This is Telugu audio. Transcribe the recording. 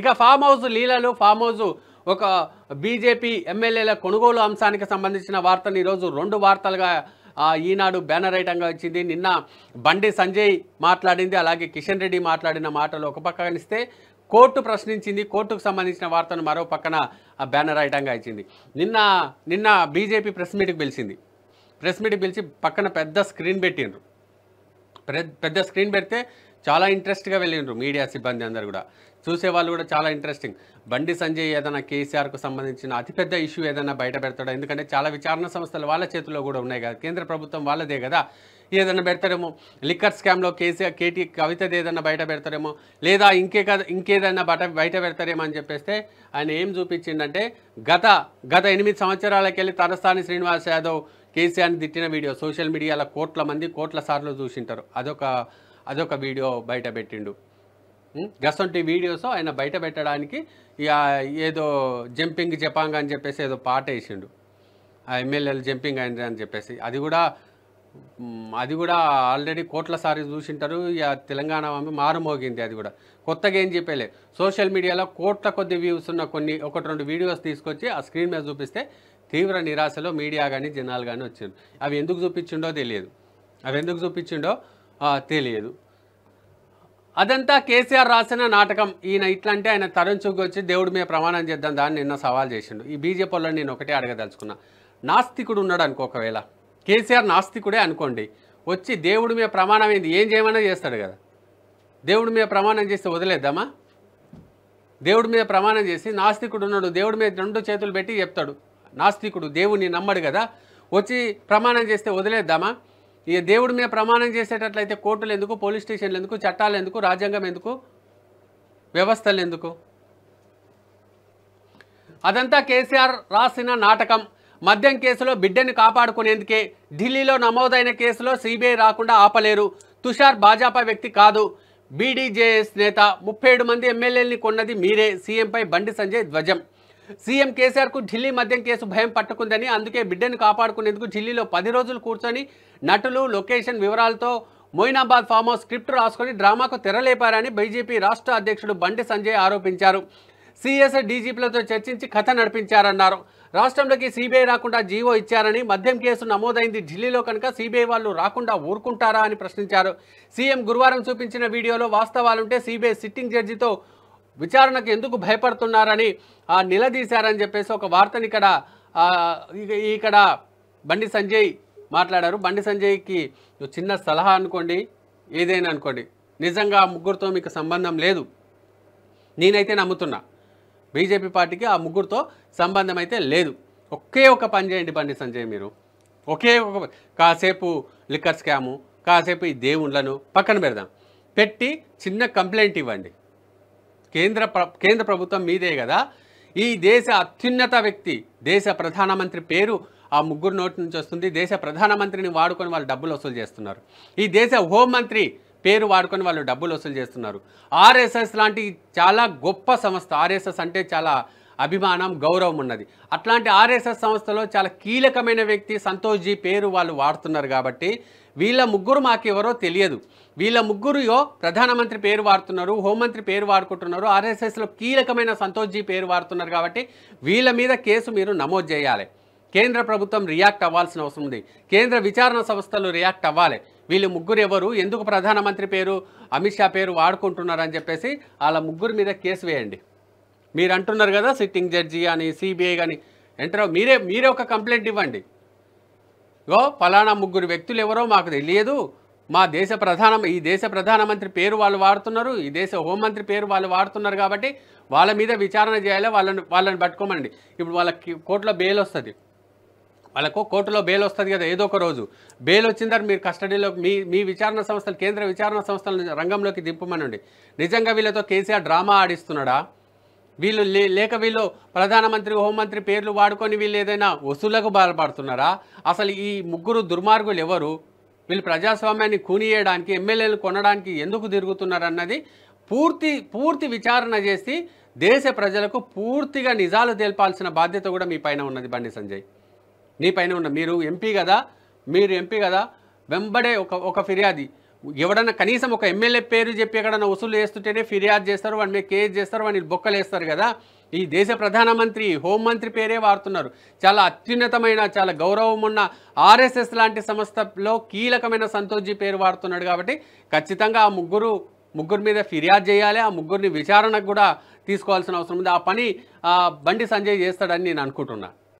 ఇక ఫామ్ హౌస్ లీలలు ఫామ్ హౌస్ ఒక బీజేపీ ఎమ్మెల్యేల కొనుగోలు అంశానికి సంబంధించిన వార్తను ఈరోజు రెండు వార్తలుగా ఈనాడు బ్యానర్ ఐటంగా వచ్చింది నిన్న బండి సంజయ్ మాట్లాడింది అలాగే కిషన్ రెడ్డి మాట్లాడిన మాటలు ఒక పక్కనిస్తే కోర్టు ప్రశ్నించింది కోర్టుకు సంబంధించిన వార్తను మరో పక్కన ఆ బ్యానర్ ఐటంగా ఇచ్చింది నిన్న నిన్న బీజేపీ ప్రెస్ మీట్కి పిలిచింది ప్రెస్ మీట్కి పిలిచి పక్కన పెద్ద స్క్రీన్ పెట్టిండ్రు పెద్ద స్క్రీన్ పెడితే చాలా ఇంట్రెస్ట్గా వెళ్ళిండ్రు మీడియా సిబ్బంది అందరు కూడా చూసేవాళ్ళు కూడా చాలా ఇంట్రెస్టింగ్ బండి సంజయ్ ఏదైనా కేసీఆర్కు సంబంధించిన అతిపెద్ద ఇష్యూ ఏదైనా బయట పెడతాడో ఎందుకంటే చాలా విచారణ సంస్థలు వాళ్ళ చేతిలో కూడా ఉన్నాయి కదా కేంద్ర ప్రభుత్వం వాళ్ళదే కదా ఏదైనా పెడతారేమో లిక్కర్ స్కామ్లో కేసీఆర్ కేటీ కవితది ఏదైనా బయట పెడతారేమో లేదా ఇంకే కదా ఇంకేదైనా బట బయట పెడతారేమో అని చెప్పేస్తే ఆయన ఏం చూపించిందంటే గత గత ఎనిమిది సంవత్సరాలకెళ్ళి తరస్థాని శ్రీనివాస్ యాదవ్ కేసీఆర్ని తిట్టిన వీడియో సోషల్ మీడియాలో కోట్ల మంది కోట్ల సార్లు చూసింటారు అదొక అదొక వీడియో బయట పెట్టిండు గసంటి వీడియోస్ ఆయన బయట పెట్టడానికి ఏదో జంపింగ్ జపాంగ్ అని చెప్పేసి ఏదో పాట వేసిండు ఆ ఎమ్మెల్యేలు జంపింగ్ అయింది అని చెప్పేసి అది కూడా అది కూడా ఆల్రెడీ కోట్ల సారి చూసింటారు ఇక తెలంగాణ మారుమోగింది అది కూడా కొత్తగా ఏం చెప్పలే సోషల్ మీడియాలో కోట్ల కొద్ది వ్యూస్ ఉన్న కొన్ని ఒకటి రెండు వీడియోస్ తీసుకొచ్చి ఆ స్క్రీన్ మీద చూపిస్తే తీవ్ర నిరాశలో మీడియా కానీ జనాలు కానీ వచ్చారు అవి ఎందుకు చూపించిండో తెలియదు అవి ఎందుకు చూపించిండో తెలియదు అదంతా కేసీఆర్ రాసిన నాటకం ఈయన ఇట్లంటే ఆయన తరంచుకు వచ్చి దేవుడి మీద ప్రమాణం చేద్దాం దాన్ని నిన్న సవాల్ చేసిండు ఈ బీజేపీలో నేను ఒకటే అడగదలుచుకున్నా నాస్తికుడు ఉన్నాడు అనుకో ఒకవేళ కేసీఆర్ నాస్తికుడే అనుకోండి వచ్చి దేవుడి మీద ప్రమాణం ఏంది ఏం చేయమన్నా చేస్తాడు కదా దేవుడి మీద ప్రమాణం చేస్తే వదిలేద్దామా దేవుడి మీద ప్రమాణం చేసి నాస్తికుడు ఉన్నాడు దేవుడి మీద రెండు చేతులు పెట్టి చెప్తాడు నాస్తికుడు దేవుడిని నమ్మడు కదా వచ్చి ప్రమాణం చేస్తే వదిలేద్దామా ఈ దేవుడి మీద ప్రమాణం చేసేటట్లయితే కోర్టులు ఎందుకు పోలీస్ స్టేషన్లు ఎందుకు చట్టాలు ఎందుకు రాజ్యాంగం ఎందుకు వ్యవస్థలు ఎందుకు అదంతా కేసీఆర్ రాసిన నాటకం మద్యం కేసులో బిడ్డని కాపాడుకునేందుకే ఢిల్లీలో నమోదైన కేసులో సిబిఐ రాకుండా ఆపలేరు తుషార్ భాజపా వ్యక్తి కాదు బీడీజేఎస్ నేత ముప్పై మంది ఎమ్మెల్యేని కొన్నది మీరే సీఎంపై బండి సంజయ్ ధ్వజం సీఎం కేసీఆర్కు ఢిల్లీ మద్యం కేసు భయం పట్టుకుందని అందుకే బిడ్డను కాపాడుకునేందుకు ఢిల్లీలో పది రోజులు కూర్చొని నటులు లొకేషన్ వివరాలతో మొయినాబాద్ ఫామ్ హౌస్ స్క్రిప్ట్ రాసుకొని డ్రామాకు తెరలేపారని బీజేపీ రాష్ట్ర అధ్యక్షుడు బండి సంజయ్ ఆరోపించారు సీఎస్ డీజీపీలతో చర్చించి కథ నడిపించారన్నారు రాష్ట్రంలోకి సీబీఐ రాకుండా జీవో ఇచ్చారని మద్యం కేసు నమోదైంది ఢిల్లీలో కనుక సీబీఐ వాళ్ళు రాకుండా ఊరుకుంటారా అని ప్రశ్నించారు సీఎం గురువారం చూపించిన వీడియోలో వాస్తవాలుంటే సీబీఐ సిట్టింగ్ జడ్జితో విచారణకు ఎందుకు భయపడుతున్నారని నిలదీశారని చెప్పేసి ఒక వార్తని ఇక్కడ ఇక్కడ బండి సంజయ్ మాట్లాడారు బండి సంజయ్కి చిన్న సలహా అనుకోండి ఏదైనా అనుకోండి నిజంగా ఆ ముగ్గురితో మీకు సంబంధం లేదు నేనైతే నమ్ముతున్నా బీజేపీ పార్టీకి ఆ ముగ్గురితో సంబంధం అయితే లేదు ఒకే ఒక పని చేయండి బండి సంజయ్ మీరు ఒకే ఒక కాసేపు లిక్కర్ స్కాము కాసేపు ఈ దేవుళ్ళను పక్కన పెడదాం పెట్టి చిన్న కంప్లైంట్ ఇవ్వండి కేంద్ర కేంద్ర ప్రభుత్వం మీదే కదా ఈ దేశ అత్యున్నత వ్యక్తి దేశ ప్రధానమంత్రి పేరు ఆ ముగ్గురు నోటి నుంచి వస్తుంది దేశ ప్రధానమంత్రిని వాడుకొని వాళ్ళు డబ్బులు వసూలు చేస్తున్నారు ఈ దేశ హోంమంత్రి పేరు వాడుకొని వాళ్ళు డబ్బులు వసూలు చేస్తున్నారు ఆర్ఎస్ఎస్ లాంటి చాలా గొప్ప సంస్థ ఆర్ఎస్ఎస్ అంటే చాలా అభిమానం గౌరవం ఉన్నది అట్లాంటి ఆర్ఎస్ఎస్ సంస్థలో చాలా కీలకమైన వ్యక్తి సంతోష్జీ పేరు వాళ్ళు వాడుతున్నారు కాబట్టి వీళ్ళ ముగ్గురు మాకెవరో తెలియదు వీళ్ళ ముగ్గురుయో ప్రధానమంత్రి పేరు వాడుతున్నారు హోంమంత్రి పేరు వాడుకుంటున్నారు ఆర్ఎస్ఎస్లో కీలకమైన సంతోష్జీ పేరు వాడుతున్నారు కాబట్టి వీళ్ళ మీద కేసు మీరు నమోదు చేయాలి కేంద్ర ప్రభుత్వం రియాక్ట్ అవ్వాల్సిన అవసరం ఉంది కేంద్ర విచారణ సంస్థలు రియాక్ట్ అవ్వాలి వీళ్ళు ముగ్గురు ఎవరు ఎందుకు ప్రధానమంత్రి పేరు అమిత్ షా పేరు వాడుకుంటున్నారని చెప్పేసి వాళ్ళ ముగ్గురు మీద కేసు వేయండి మీరు అంటున్నారు కదా సిట్టింగ్ జడ్జి కానీ సిబిఐ కానీ ఎంటర్ మీరే మీరే ఒక కంప్లైంట్ ఇవ్వండి గో ఫలానా ముగ్గురు వ్యక్తులు ఎవరో మాకు తెలియదు మా దేశ ప్రధాన ఈ దేశ ప్రధానమంత్రి పేరు వాళ్ళు వాడుతున్నారు ఈ దేశ హోంమంత్రి పేరు వాళ్ళు వాడుతున్నారు కాబట్టి వాళ్ళ మీద విచారణ చేయాలి వాళ్ళని వాళ్ళని పట్టుకోమండి ఇప్పుడు వాళ్ళకి కోర్టులో బెయిల్ వస్తుంది వాళ్ళకు కోర్టులో బెయిల్ వస్తుంది కదా ఏదో ఒక రోజు బెయిల్ వచ్చిన తర్వాత మీరు కస్టడీలో మీ మీ విచారణ సంస్థలు కేంద్ర విచారణ సంస్థల రంగంలోకి దింపమనండి నిజంగా వీళ్ళతో కేసీఆర్ డ్రామా ఆడిస్తున్నాడా వీళ్ళు లేక వీళ్ళు ప్రధానమంత్రి హోంమంత్రి పేర్లు వాడుకొని వీళ్ళు ఏదైనా వసూళ్లకు బాధపడుతున్నారా అసలు ఈ ముగ్గురు దుర్మార్గులు ఎవరు వీళ్ళు ప్రజాస్వామ్యాన్ని కూనియడానికి ఎమ్మెల్యేలు కొనడానికి ఎందుకు తిరుగుతున్నారన్నది పూర్తి పూర్తి విచారణ చేసి దేశ ప్రజలకు పూర్తిగా నిజాలు తెలిపాల్సిన బాధ్యత కూడా మీ పైన ఉన్నది బండి సంజయ్ మీ పైన ఉన్న మీరు ఎంపీ కదా మీరు ఎంపీ కదా వెంబడే ఒక ఒక ఫిర్యాదు ఎవడన్నా కనీసం ఒక ఎమ్మెల్యే పేరు చెప్పి ఎక్కడన్నా వసూలు చేస్తుంటేనే ఫిర్యాదు చేస్తారు వాడి మీద కేసు చేస్తారు వాడిని బొక్కలేస్తారు కదా ఈ దేశ ప్రధానమంత్రి హోంమంత్రి పేరే వాడుతున్నారు చాలా అత్యున్నతమైన చాలా గౌరవం ఉన్న ఆర్ఎస్ఎస్ లాంటి సంస్థలో కీలకమైన సంతోష్జీ పేరు వాడుతున్నాడు కాబట్టి ఖచ్చితంగా ఆ ముగ్గురు ముగ్గురు మీద ఫిర్యాదు చేయాలి ఆ ముగ్గురిని విచారణకు కూడా తీసుకోవాల్సిన అవసరం ఉంది ఆ పని బండి సంజయ్ చేస్తాడని నేను అనుకుంటున్నాను